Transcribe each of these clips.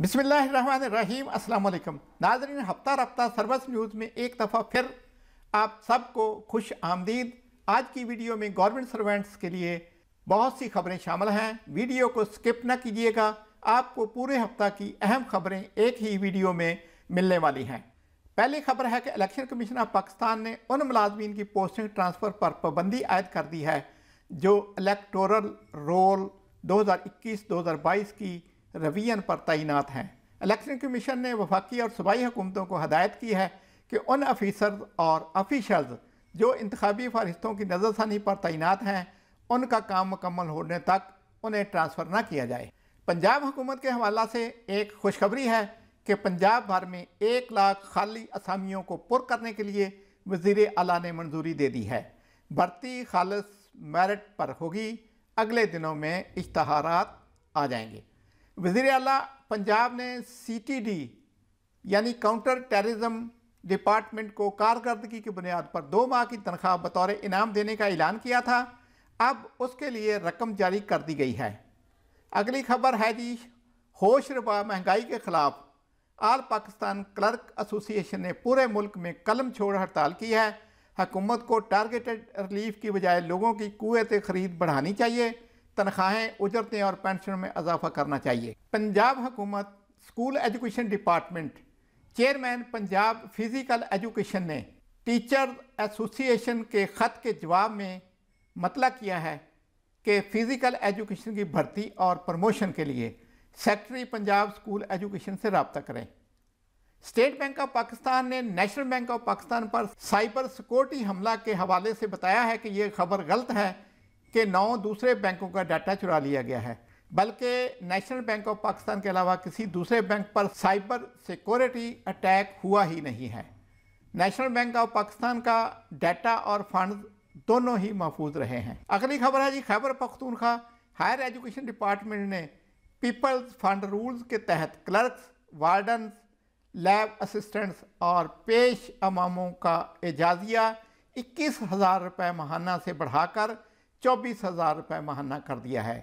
बिसमीम अल्लाम नाजरीन हफ्ता रफ्ता सर्वस न्यूज़ में एक दफ़ा फिर आप सबको खुश आमदीद आज की वीडियो में गवर्नमेंट सर्वेंट्स के लिए बहुत सी खबरें शामिल हैं वीडियो को स्किप न कीजिएगा आपको पूरे हफ्ता की अहम खबरें एक ही वीडियो में मिलने वाली हैं पहली खबर है कि इलेक्शन कमीशन ऑफ पाकिस्तान ने उन मुलाजमीन की पोस्टिंग ट्रांसफ़र पर पाबंदी आयद कर दी है जो इलेक्टोरल रोल 2021-2022 की रवियन पर तैनात हैं इलेक्शन कमीशन ने वफाकी और सूबाई हुकूमतों को हदायत की है कि उन अफीसर्स और अफिशल्स जो इंतबी फहरिस्तों की नज़रसानी पर तैनात हैं उनका काम मुकम्मल होने तक उन्हें ट्रांसफ़र न किया जाए पंजाब हुकूमत के हवाला से एक खुशखबरी है कि पंजाब भर में एक लाख खाली असामियों को पुर करने के लिए वजीर अला ने मंजूरी दे दी है भर्ती खालस मेरिट पर होगी अगले दिनों में इश्तहारात आ जाएंगे वजीर अला पंजाब ने सी टी डी यानी काउंटर टेररिज्म डिपार्टमेंट को कारकर्दगी की बुनियाद पर दो माह की तनख्वाह बतौर इनाम देने का ऐलान किया था अब उसके लिए रकम जारी कर दी गई है अगली खबर है जी होश रबा महंगाई के ख़िलाफ़ आल पाकिस्तान क्लर्क एसोसिएशन ने पूरे मुल्क में कलम छोड़ हड़ताल की है हकूमत को टारगेटेड रिलीफ की बजाय लोगों की कुत ख़रीद बढ़ानी चाहिए तनख्वाहें उजरतें और पेंशन में इजाफा करना चाहिए पंजाब हुकूमत school education department chairman Punjab physical education ने टीचर एसोसिएशन के ख़त के जवाब में मतला किया है कि फ़िज़िकल एजुकेशन की भर्ती और प्रमोशन के लिए सेक्रेटरी पंजाब स्कूल एजुकेशन से रबता करें स्टेट बैंक ऑफ पाकिस्तान ने नेशनल बैंक ऑफ पाकिस्तान पर साइबर सिक्योरिटी हमला के हवाले से बताया है कि यह खबर गलत है कि नौ दूसरे बैंकों का डाटा चुरा लिया गया है बल्कि नेशनल बैंक ऑफ पाकिस्तान के अलावा किसी दूसरे बैंक पर साइबर सिक्योरिटी अटैक हुआ ही नहीं है नेशनल बैंक ऑफ पाकिस्तान का डाटा और फंड दोनों ही महफूज रहे हैं अगली खबर है जी Khyber Pakhtunkhwa higher education department ने पीपल्स फंड रूल्स के तहत क्लर्क्स वार्डन लैब असिस्टेंट्स और पेश अमामों का एजाजिया इक्कीस हज़ार रुपये महाना से बढ़ाकर चौबीस हज़ार रुपये महाना कर दिया है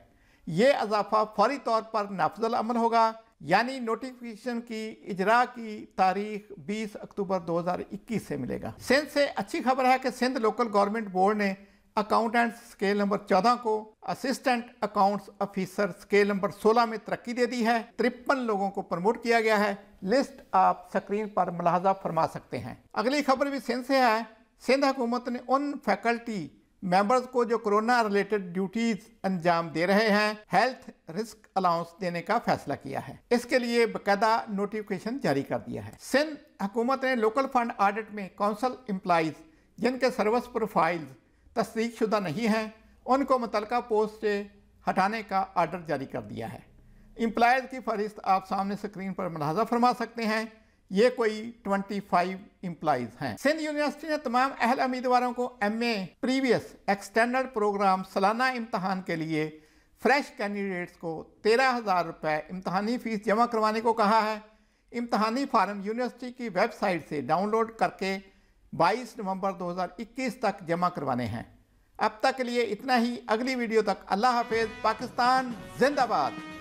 ये अजाफा फौरी तौर पर नाफजल अमल होगा यानी नोटिफिकेशन की इजरा की तारीख 20 अक्टूबर 2021 से मिलेगा सिंध से अच्छी खबर है कि सिंध लोकल गवर्नमेंट बोर्ड ने अकाउंटेंट स्केल नंबर 14 को assistant accounts officer scale number 16 में तरक्की दे दी है तिरपन लोगों को प्रमोट किया गया है लिस्ट आप स्क्रीन पर मुलाजा फरमा सकते हैं अगली खबर भी सिंध से है सिंध हुकूमत ने उन फैकल्टी मेंबर्स को जो कोरोना रिलेटेड ड्यूटीज अंजाम दे रहे हैं हेल्थ रिस्क अलाउंस देने का फैसला किया है इसके लिए बकायदा नोटिफिकेशन जारी कर दिया है सिंध हुकूमत ने लोकल फंड ऑडिट में कौंसल एम्प्लाइज जिनके सर्विस प्रोफाइल तस्दीक शुदा नहीं हैं उनको मुतलका पोस्ट से हटाने का आर्डर जारी कर दिया है एम्प्लाइज की फहरिस्त आप सामने स्क्रीन पर मुलाजा फरमा सकते हैं ये कोई 25 इम्प्लाइज हैं सिंध यूनिवर्सिटी ने तमाम अहल उम्मीदवारों को M A previous extended programme सालाना इम्तहान के लिए फ्रेश कैंडिडेट्स को तेरह हज़ार रुपये इम्तहानी फ़ीस जमा करवाने को कहा है इम्तहानी फार्म यूनिवर्सिटी की वेबसाइट से डाउनलोड करके 22 नवंबर 2021 तक जमा करवाने हैं अब तक के लिए इतना ही अगली वीडियो तक अल्लाह हाफिज़ पाकिस्तान जिंदाबाद